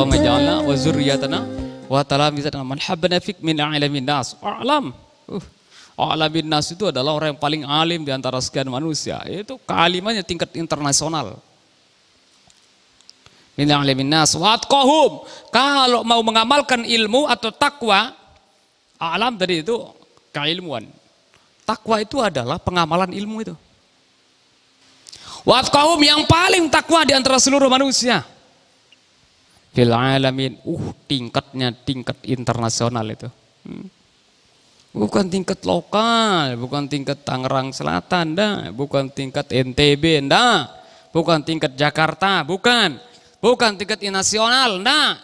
Allahumma ja'alna wa zurriyatana wa talamizatana man habbana fik min a'lamin nas. A'lam. Uh. nas itu adalah orang yang paling alim di antara sekian manusia. Itu kalimatnya tingkat internasional. Min a'lamin nas wa atqahum. Kalau mau mengamalkan ilmu atau takwa, a'lam tadi itu keilmuan. Takwa itu adalah pengamalan ilmu itu. Wa atqahum yang paling takwa di antara seluruh manusia fil alamin. Uh, tingkatnya tingkat internasional itu. Hmm. Bukan tingkat lokal, bukan tingkat Tangerang Selatan, dah. bukan tingkat NTB, dah. bukan tingkat Jakarta, bukan. Bukan tingkat nasional, dah.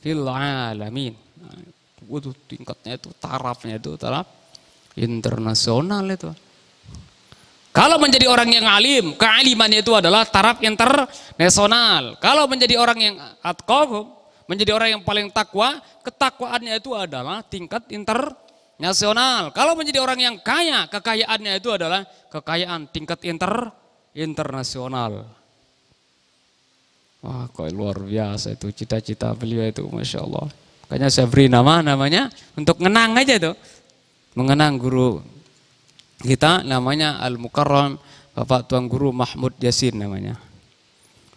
Fil alamin. Nah, itu tingkatnya itu tarafnya itu taraf internasional itu. Kalau menjadi orang yang alim, kealimannya itu adalah taraf internasional. Kalau menjadi orang yang atqahum, menjadi orang yang paling takwa, ketakwaannya itu adalah tingkat internasional. Kalau menjadi orang yang kaya, kekayaannya itu adalah kekayaan tingkat inter internasional. Wah, kok luar biasa itu cita-cita beliau itu, masya Allah. Makanya saya beri nama namanya untuk ngenang aja tuh, mengenang guru kita namanya Al Mukarram Bapak Tuan Guru Mahmud Yasin namanya.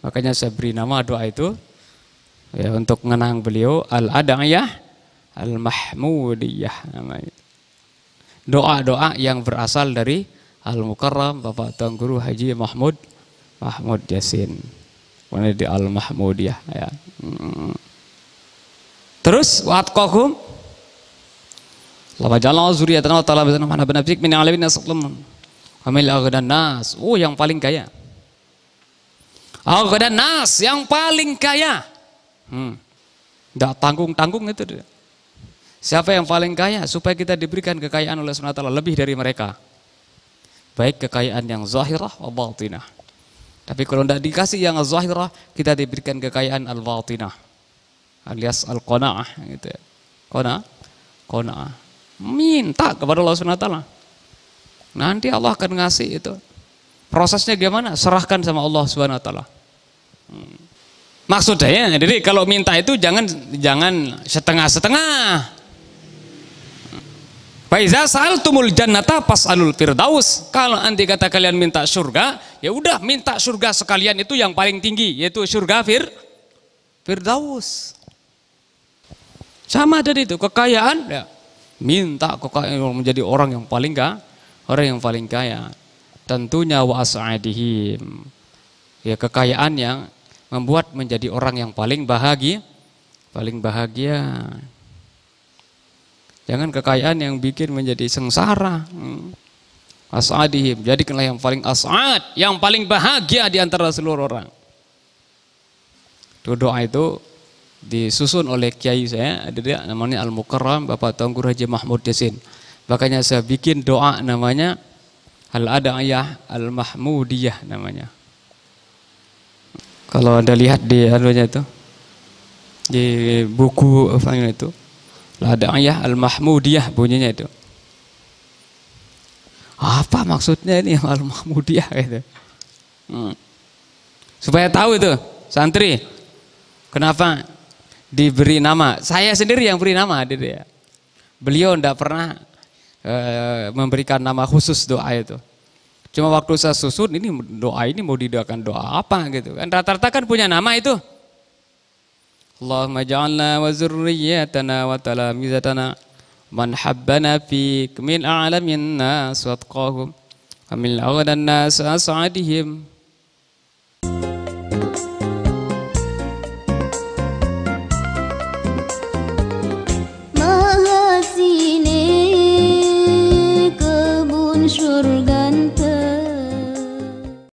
Makanya saya beri nama doa itu ya untuk mengenang beliau Al ya Al Mahmudiyah namanya. Doa-doa yang berasal dari Al Mukarram Bapak Tuan Guru Haji Mahmud Mahmud Yasin. Mana di Al Mahmudiyah ya. Hmm. Terus watqahum Allah jalla zuriyatan wa talab bidana mana lebih min alamin kami Amil aghdan nas. Oh, yang paling kaya. Aghdan nas, yang paling kaya. Hmm. Enggak tanggung-tanggung itu dia. Siapa yang paling kaya supaya kita diberikan kekayaan oleh Allah lebih dari mereka. Baik kekayaan yang zahirah wa batinah. Tapi kalau tidak dikasih yang zahirah, kita diberikan kekayaan al-batinah. Alias al-qana'ah. Gitu. ya. Qana'ah. Qana'ah. Minta kepada Allah Subhanahu SWT. Nanti Allah akan ngasih itu. Prosesnya gimana? Serahkan sama Allah SWT. taala. Hmm. Maksudnya, jadi kalau minta itu jangan jangan setengah-setengah. Hmm. Faiza sa'altumul jannata alul firdaus. Kalau nanti kata kalian minta surga, ya udah minta surga sekalian itu yang paling tinggi yaitu surga fir firdaus. Sama dari itu kekayaan ya Minta kok menjadi orang yang paling kaya, orang yang paling kaya. Tentunya wa as'adihim. Ya kekayaan yang membuat menjadi orang yang paling bahagia, paling bahagia. Jangan kekayaan yang bikin menjadi sengsara. As'adihim, jadikanlah yang paling as'ad, yang paling bahagia di antara seluruh orang. Itu doa itu disusun oleh kiai saya ada dia namanya Al Mukarram Bapak Guru Haji Mahmud Yasin makanya saya bikin doa namanya Al ayah Al Mahmudiyah namanya kalau anda lihat di anunya itu di buku apa itu Al ayah Al Mahmudiyah bunyinya itu apa maksudnya ini Al Mahmudiyah gitu hmm. supaya tahu itu santri kenapa diberi nama. Saya sendiri yang beri nama dia. Ya. Beliau tidak pernah e, memberikan nama khusus doa itu. Cuma waktu saya susun ini doa ini mau didoakan doa apa gitu kan. Rata-rata kan punya nama itu. Allahumma ja'alna wa zurriyatana wa talamizatana man habbana fik min a'lamin nas wa atqahum wa min aghdan nas as'adihim